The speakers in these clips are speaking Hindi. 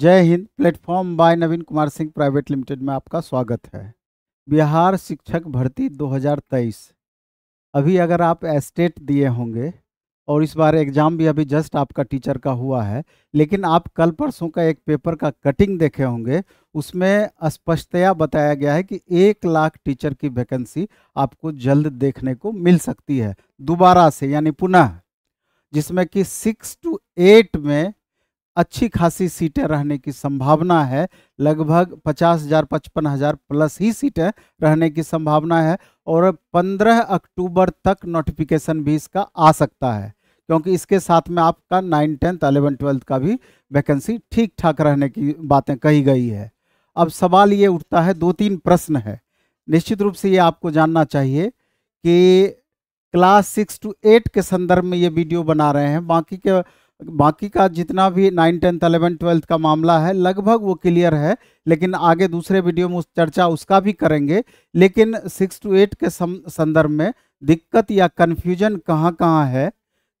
जय हिंद platform by Naveen Kumar Singh private limited में आपका स्वागत है बिहार शिक्षक भर्ती 2023 अभी अगर आप एस्टेट दिए होंगे और इस बार एग्ज़ाम भी अभी जस्ट आपका टीचर का हुआ है लेकिन आप कल परसों का एक पेपर का कटिंग देखे होंगे उसमें स्पष्टतया बताया गया है कि एक लाख टीचर की वैकेंसी आपको जल्द देखने को मिल सकती है दोबारा से यानी पुनः जिसमें कि सिक्स टू एट में अच्छी खासी सीटें रहने की संभावना है लगभग पचास हजार पचपन हजार प्लस ही सीटें रहने की संभावना है और 15 अक्टूबर तक नोटिफिकेशन भी इसका आ सकता है क्योंकि इसके साथ में आपका नाइन टेंथ अलेवन ट्वेल्थ का भी वैकेंसी ठीक ठाक रहने की बातें कही गई है अब सवाल ये उठता है दो तीन प्रश्न है निश्चित रूप से ये आपको जानना चाहिए कि क्लास सिक्स टू एट के संदर्भ में ये वीडियो बना रहे हैं बाकी के बाकी का जितना भी नाइन टेंथ अलेवन ट्वेल्थ का मामला है लगभग वो क्लियर है लेकिन आगे दूसरे वीडियो में उस चर्चा उसका भी करेंगे लेकिन सिक्स टू एट के संदर्भ में दिक्कत या कन्फ्यूजन कहाँ कहाँ है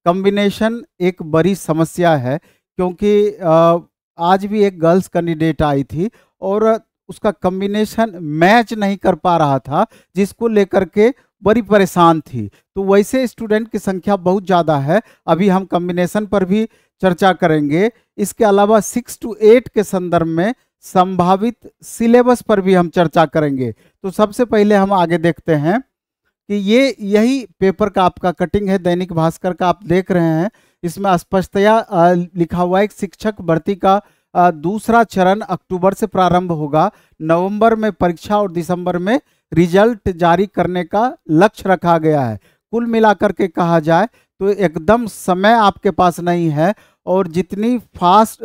कम्बिनेशन एक बड़ी समस्या है क्योंकि आज भी एक गर्ल्स कैंडिडेट आई थी और उसका कम्बिनेशन मैच नहीं कर पा रहा था जिसको लेकर के बड़ी परेशान थी तो वैसे स्टूडेंट की संख्या बहुत ज़्यादा है अभी हम कम्बिनेशन पर भी चर्चा करेंगे इसके अलावा सिक्स टू एट के संदर्भ में संभावित सिलेबस पर भी हम चर्चा करेंगे तो सबसे पहले हम आगे देखते हैं कि ये यही पेपर का आपका कटिंग है दैनिक भास्कर का आप देख रहे हैं इसमें स्पष्टतया लिखा हुआ एक शिक्षक भर्ती का दूसरा चरण अक्टूबर से प्रारंभ होगा नवंबर में परीक्षा और दिसंबर में रिजल्ट जारी करने का लक्ष्य रखा गया है कुल मिलाकर के कहा जाए तो एकदम समय आपके पास नहीं है और जितनी फास्ट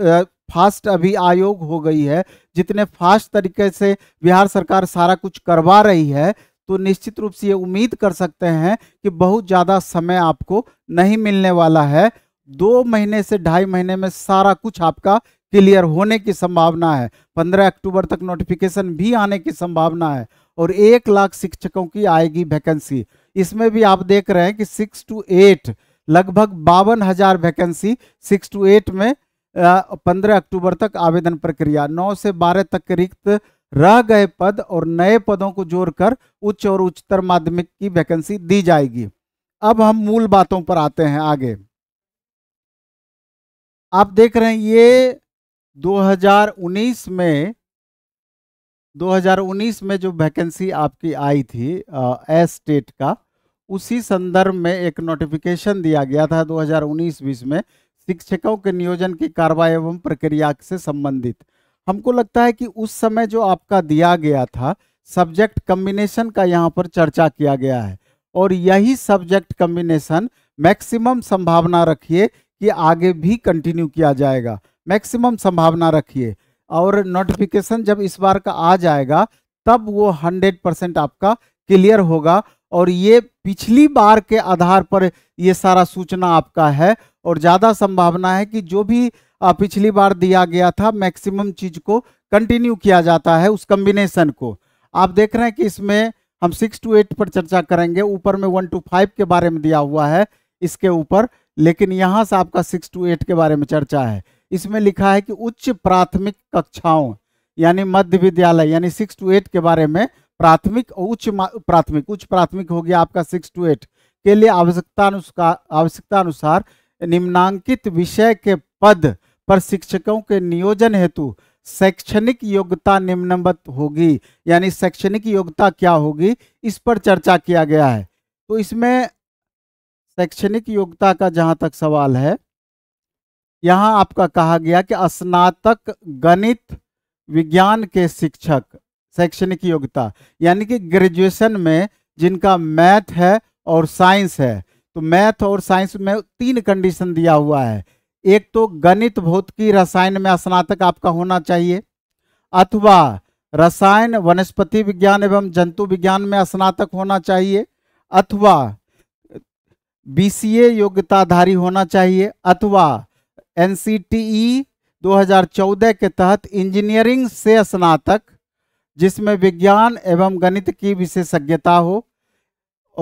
फास्ट अभी आयोग हो गई है जितने फास्ट तरीके से बिहार सरकार सारा कुछ करवा रही है तो निश्चित रूप से ये उम्मीद कर सकते हैं कि बहुत ज़्यादा समय आपको नहीं मिलने वाला है दो महीने से ढाई महीने में सारा कुछ आपका क्लियर होने की संभावना है पंद्रह अक्टूबर तक नोटिफिकेशन भी आने की संभावना है और एक लाख शिक्षकों की आएगी वैकेंसी इसमें भी आप देख रहे हैं कि सिक्स टू एट लगभग बावन हजार वैकेंसी सिक्स टू एट में पंद्रह अक्टूबर तक आवेदन प्रक्रिया नौ से बारह तक के रिक्त रह गए पद और नए पदों को जोड़कर उच्च और उच्चतर माध्यमिक की वैकेंसी दी जाएगी अब हम मूल बातों पर आते हैं आगे आप देख रहे हैं ये 2019 में 2019 में जो वैकेंसी आपकी आई थी ए स्टेट का उसी संदर्भ में एक नोटिफिकेशन दिया गया था 2019-20 में शिक्षकों के नियोजन की कार्रवाई एवं प्रक्रिया से संबंधित हमको लगता है कि उस समय जो आपका दिया गया था सब्जेक्ट कम्बिनेशन का यहाँ पर चर्चा किया गया है और यही सब्जेक्ट कम्बिनेशन मैक्सिमम संभावना रखिए कि आगे भी कंटिन्यू किया जाएगा मैक्सिमम संभावना रखिए और नोटिफिकेशन जब इस बार का आ जाएगा तब वो हंड्रेड परसेंट आपका क्लियर होगा और ये पिछली बार के आधार पर ये सारा सूचना आपका है और ज़्यादा संभावना है कि जो भी पिछली बार दिया गया था मैक्सिमम चीज़ को कंटिन्यू किया जाता है उस कम्बिनेशन को आप देख रहे हैं कि इसमें हम सिक्स टू एट पर चर्चा करेंगे ऊपर में वन टू फाइव के बारे में दिया हुआ है इसके ऊपर लेकिन यहाँ से आपका सिक्स टू एट के बारे में चर्चा है इसमें लिखा है कि उच्च प्राथमिक कक्षाओं यानी मध्य विद्यालय यानी सिक्स टू एट के बारे में प्राथमिक और उच्च प्राथमिक उच्च प्राथमिक हो गया आपका सिक्स टू एट के लिए आवश्यकता आवश्यकता अनुसार निम्नांकित विषय के पद पर शिक्षकों के नियोजन हेतु शैक्षणिक योग्यता निम्नबत होगी यानी शैक्षणिक योग्यता क्या होगी इस पर चर्चा किया गया है तो इसमें शैक्षणिक योग्यता का जहाँ तक सवाल है यहाँ आपका कहा गया कि स्नातक गणित विज्ञान के शिक्षक शैक्षणिक योग्यता यानी कि ग्रेजुएशन में जिनका मैथ है और साइंस है तो मैथ और साइंस में तीन कंडीशन दिया हुआ है एक तो गणित भौतिकी रसायन में स्नातक आपका होना चाहिए अथवा रसायन वनस्पति विज्ञान एवं जंतु विज्ञान में स्नातक होना चाहिए अथवा ए योग्यताधारी होना चाहिए अथवा एन 2014 के तहत इंजीनियरिंग से स्नातक जिसमें विज्ञान एवं गणित की विशेषज्ञता हो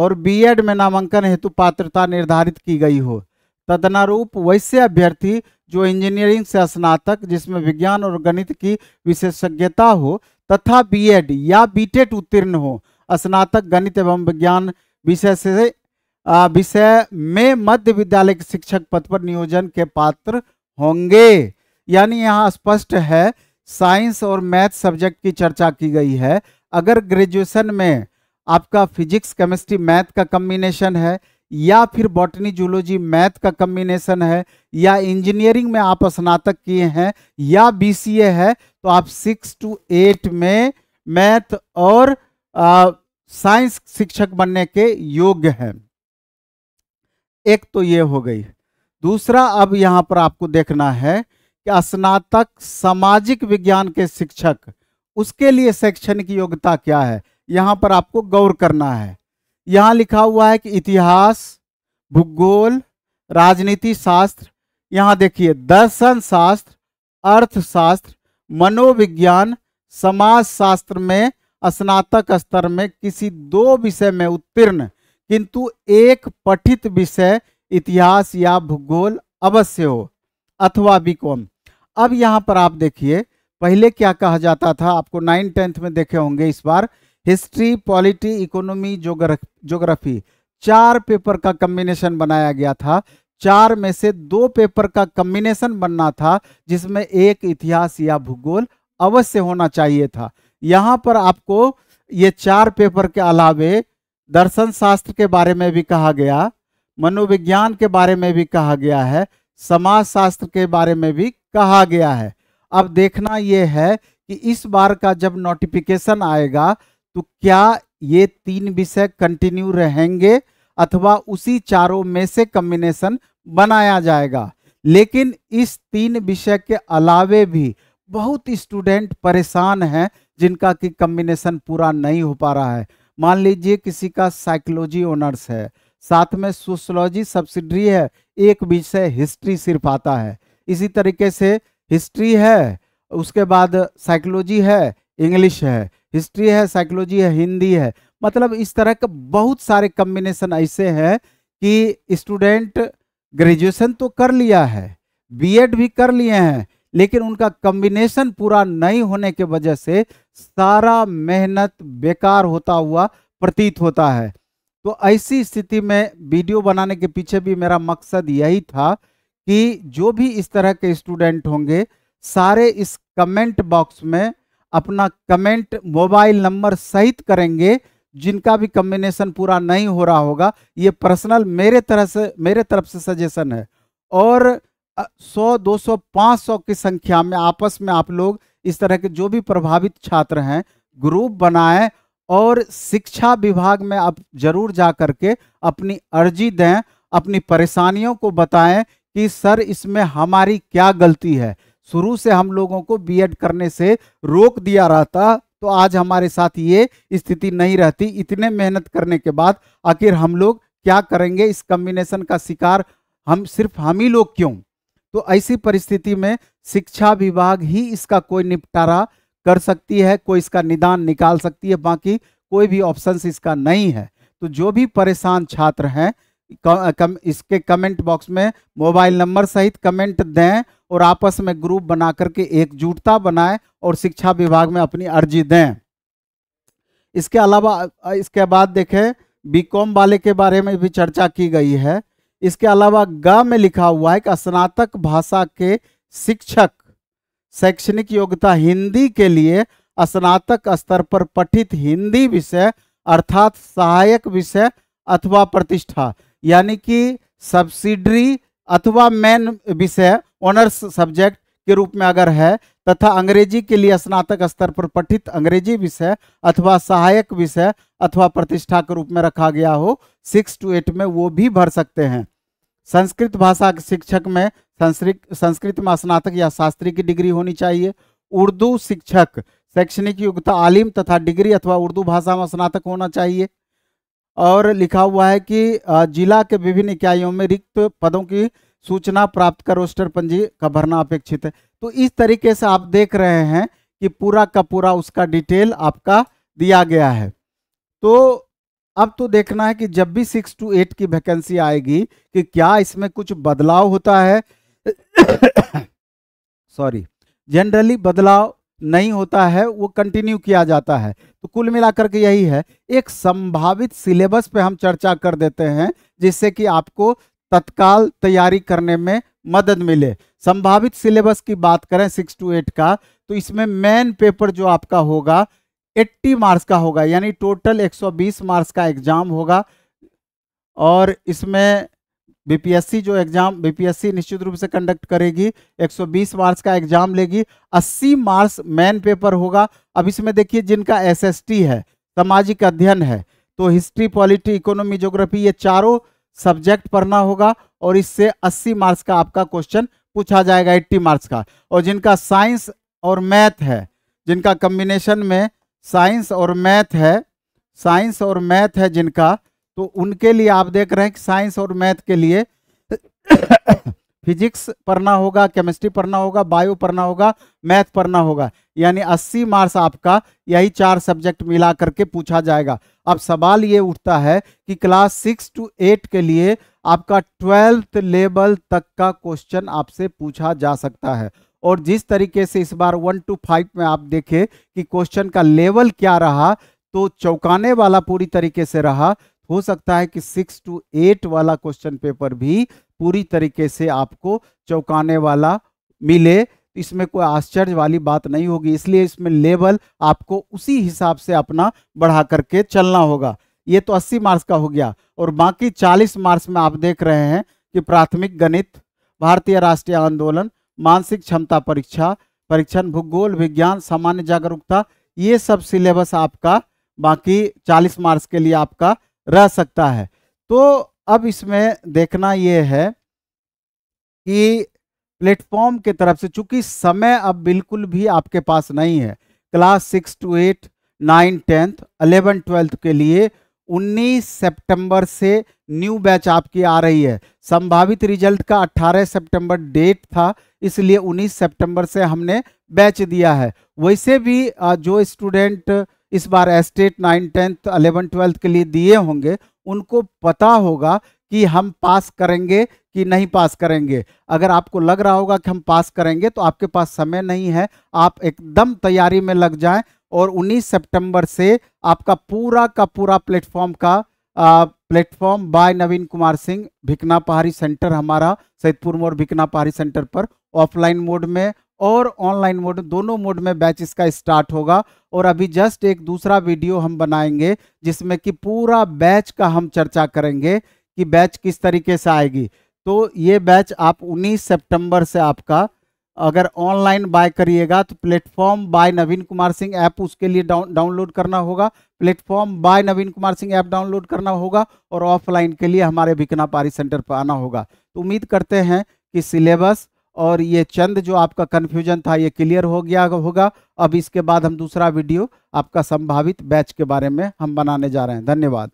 और बीएड में नामांकन हेतु पात्रता निर्धारित की गई हो तदनुरूप वैसे अभ्यर्थी जो इंजीनियरिंग से स्नातक जिसमें विज्ञान और गणित की विशेषज्ञता हो तथा बीएड या बीटेट उत्तीर्ण हो स्नातक गणित एवं विज्ञान विषय से विषय में मध्य विद्यालय के शिक्षक पद पर नियोजन के पात्र होंगे यानी यहाँ स्पष्ट है साइंस और मैथ सब्जेक्ट की चर्चा की गई है अगर ग्रेजुएशन में आपका फिजिक्स केमिस्ट्री मैथ का कम्बिनेशन है या फिर बॉटनी जूलॉजी मैथ का कम्बिनेशन है या इंजीनियरिंग में आप स्नातक किए हैं या बीसीए है तो आप सिक्स टू एट में मैथ और साइंस शिक्षक बनने के योग्य हैं एक तो ये हो गई दूसरा अब यहाँ पर आपको देखना है कि स्नातक सामाजिक विज्ञान के शिक्षक उसके लिए शैक्षणिक योग्यता क्या है यहाँ पर आपको गौर करना है यहाँ लिखा हुआ है कि इतिहास भूगोल राजनीति शास्त्र यहाँ देखिए दर्शन शास्त्र अर्थशास्त्र मनोविज्ञान समाज शास्त्र में स्नातक स्तर में किसी दो विषय में उत्तीर्ण किंतु एक पठित विषय इतिहास या भूगोल अवश्य हो अथवा बीकॉम अब यहाँ पर आप देखिए पहले क्या कहा जाता था आपको नाइन टेंथ में देखे होंगे इस बार हिस्ट्री पॉलिटी इकोनॉमी जोग्राफी चार पेपर का कम्बिनेशन बनाया गया था चार में से दो पेपर का कम्बिनेशन बनना था जिसमें एक इतिहास या भूगोल अवश्य होना चाहिए था यहाँ पर आपको ये चार पेपर के अलावे दर्शन शास्त्र के बारे में भी कहा गया मनोविज्ञान के बारे में भी कहा गया है समाज शास्त्र के बारे में भी कहा गया है अब देखना यह है कि इस बार का जब नोटिफिकेशन आएगा तो क्या ये तीन विषय कंटिन्यू रहेंगे अथवा उसी चारों में से कम्बिनेशन बनाया जाएगा लेकिन इस तीन विषय के अलावे भी बहुत स्टूडेंट परेशान हैं जिनका कि कम्बिनेशन पूरा नहीं हो पा रहा है मान लीजिए किसी का साइकोलॉजी ऑनर्स है साथ में सोशोलॉजी सब्सिडरी है एक विषय हिस्ट्री सिर्फ आता है इसी तरीके से हिस्ट्री है उसके बाद साइकोलॉजी है इंग्लिश है हिस्ट्री है साइकोलॉजी है हिंदी है मतलब इस तरह के बहुत सारे कम्बिनेशन ऐसे हैं कि स्टूडेंट ग्रेजुएशन तो कर लिया है बीएड भी कर लिए हैं लेकिन उनका कम्बिनेशन पूरा नहीं होने के वजह से सारा मेहनत बेकार होता हुआ प्रतीत होता है तो ऐसी स्थिति में वीडियो बनाने के पीछे भी मेरा मकसद यही था कि जो भी इस तरह के स्टूडेंट होंगे सारे इस कमेंट बॉक्स में अपना कमेंट मोबाइल नंबर सहित करेंगे जिनका भी कम्बिनेशन पूरा नहीं हो रहा होगा ये पर्सनल मेरे तरह से मेरे तरफ से सजेशन है और सौ दो सौ पाँच सौ की संख्या में आपस में आप लोग इस तरह के जो भी प्रभावित छात्र हैं ग्रुप बनाएं और शिक्षा विभाग में आप जरूर जा करके अपनी अर्जी दें अपनी परेशानियों को बताएं कि सर इसमें हमारी क्या गलती है शुरू से हम लोगों को बीएड करने से रोक दिया रहता तो आज हमारे साथ ये स्थिति नहीं रहती इतने मेहनत करने के बाद आखिर हम लोग क्या करेंगे इस कम्बिनेशन का शिकार हम सिर्फ हम ही लोग क्यों तो ऐसी परिस्थिति में शिक्षा विभाग ही इसका कोई निपटारा कर सकती है कोई इसका निदान निकाल सकती है बाकी कोई भी ऑप्शन इसका नहीं है तो जो भी परेशान छात्र हैं कम, इसके कमेंट बॉक्स में मोबाइल नंबर सहित कमेंट दें और आपस में ग्रुप बना करके एकजुटता बनाएं और शिक्षा विभाग में अपनी अर्जी दें इसके अलावा इसके बाद देखें बीकॉम वाले के बारे में भी चर्चा की गई है इसके अलावा ग में लिखा हुआ है कि स्नातक भाषा के शिक्षक शैक्षणिक योग्यता हिंदी के लिए स्नातक स्तर पर पठित हिंदी विषय अर्थात सहायक विषय अथवा प्रतिष्ठा यानी कि सब्सिडरी अथवा मेन विषय ऑनर्स सब्जेक्ट के रूप में अगर है तथा अंग्रेजी के लिए स्नातक स्तर पर पठित अंग्रेजी विषय अथवा सहायक विषय अथवा प्रतिष्ठा के रूप में रखा गया हो सिक्स टू एट में वो भी भर सकते हैं संस्कृत भाषा के शिक्षक में संस्कृत संस्कृत में स्नातक या शास्त्री की डिग्री होनी चाहिए उर्दू शिक्षक शैक्षणिक योग्यता आलिम तथा डिग्री अथवा उर्दू भाषा में स्नातक होना चाहिए और लिखा हुआ है कि जिला के विभिन्न इकाइयों में रिक्त पदों की सूचना प्राप्त कर रोस्टर पंजी का भरना अपेक्षित है तो इस तरीके से आप देख रहे हैं कि पूरा का पूरा उसका डिटेल आपका दिया गया है तो अब तो देखना है कि जब भी सिक्स टू एट की वैकेंसी आएगी कि क्या इसमें कुछ बदलाव होता है सॉरी जनरली बदलाव नहीं होता है वो कंटिन्यू किया जाता है तो कुल मिलाकर के यही है एक संभावित सिलेबस पे हम चर्चा कर देते हैं जिससे कि आपको तत्काल तैयारी करने में मदद मिले संभावित सिलेबस की बात करें सिक्स टू एट का तो इसमें मेन पेपर जो आपका होगा 80 मार्क्स का होगा यानी टोटल 120 मार्क्स का एग्जाम होगा और इसमें बीपीएससी जो एग्जाम बीपीएससी निश्चित रूप से कंडक्ट करेगी 120 मार्क्स का एग्जाम लेगी 80 मार्क्स मेन पेपर होगा अब इसमें देखिए जिनका एसएसटी है सामाजिक अध्ययन है तो हिस्ट्री पॉलिटी इकोनॉमी ज्योग्राफी ये चारों सब्जेक्ट पढ़ना होगा और इससे 80 मार्क्स का आपका क्वेश्चन पूछा जाएगा 80 मार्क्स का और जिनका साइंस और मैथ है जिनका कम्बिनेशन में साइंस और मैथ है साइंस और मैथ है जिनका तो उनके लिए आप देख रहे हैं कि साइंस और मैथ के लिए फिजिक्स पढ़ना होगा केमिस्ट्री पढ़ना होगा बायो पढ़ना होगा मैथ पढ़ना होगा यानी 80 मार्क्स आपका यही चार सब्जेक्ट मिला करके पूछा जाएगा अब सवाल ये उठता है कि क्लास सिक्स टू एट के लिए आपका ट्वेल्थ लेवल तक का क्वेश्चन आपसे पूछा जा सकता है और जिस तरीके से इस बार वन टू फाइव में आप देखें कि क्वेश्चन का लेवल क्या रहा तो चौंकाने वाला पूरी तरीके से रहा हो सकता है कि सिक्स टू एट वाला क्वेश्चन पेपर भी पूरी तरीके से आपको चौंकाने वाला मिले इसमें कोई आश्चर्य वाली बात नहीं होगी इसलिए इसमें लेवल आपको उसी हिसाब से अपना बढ़ा करके चलना होगा ये तो 80 मार्क्स का हो गया और बाकी 40 मार्क्स में आप देख रहे हैं कि प्राथमिक गणित भारतीय राष्ट्रीय आंदोलन मानसिक क्षमता परीक्षा परीक्षण भूगोल विज्ञान सामान्य जागरूकता ये सब सिलेबस आपका बाकी चालीस मार्क्स के लिए आपका रह सकता है तो अब इसमें देखना ये है कि प्लेटफॉर्म के तरफ से चूंकि समय अब बिल्कुल भी आपके पास नहीं है class six two eight nine tenth eleven twelfth के लिए 19 सितंबर से न्यू बैच आपकी आ रही है संभावित रिजल्ट का 18 सितंबर डेट था इसलिए 19 सितंबर से हमने बैच दिया है वैसे भी जो स्टूडेंट इस बार state nine tenth eleven twelfth के लिए दिए होंगे उनको पता होगा कि हम पास करेंगे कि नहीं पास करेंगे अगर आपको लग रहा होगा कि हम पास करेंगे तो आपके पास समय नहीं है आप एकदम तैयारी में लग जाएं और 19 सितंबर से आपका पूरा का पूरा प्लेटफॉर्म का platform by Naveen Kumar Singh Bhikhna Pahari centre हमारा सैदपुर मोड़ भिकना पहाड़ी सेंटर पर ऑफलाइन मोड में और ऑनलाइन मोड दोनों मोड में बैच इसका स्टार्ट होगा और अभी जस्ट एक दूसरा वीडियो हम बनाएंगे जिसमें कि पूरा बैच का हम चर्चा करेंगे कि बैच किस तरीके से आएगी तो ये बैच आप 19 सितंबर से आपका अगर ऑनलाइन बाय करिएगा तो platform by Naveen Kumar Singh app उसके लिए डाउनलोड करना होगा platform by Naveen Kumar Singh app download करना होगा और ऑफलाइन के लिए हमारे भिकना पारी सेंटर पर आना होगा तो उम्मीद करते हैं कि सिलेबस और ये चंद जो आपका कन्फ्यूजन था ये क्लियर हो गया होगा अब इसके बाद हम दूसरा वीडियो आपका संभावित बैच के बारे में हम बनाने जा रहे हैं धन्यवाद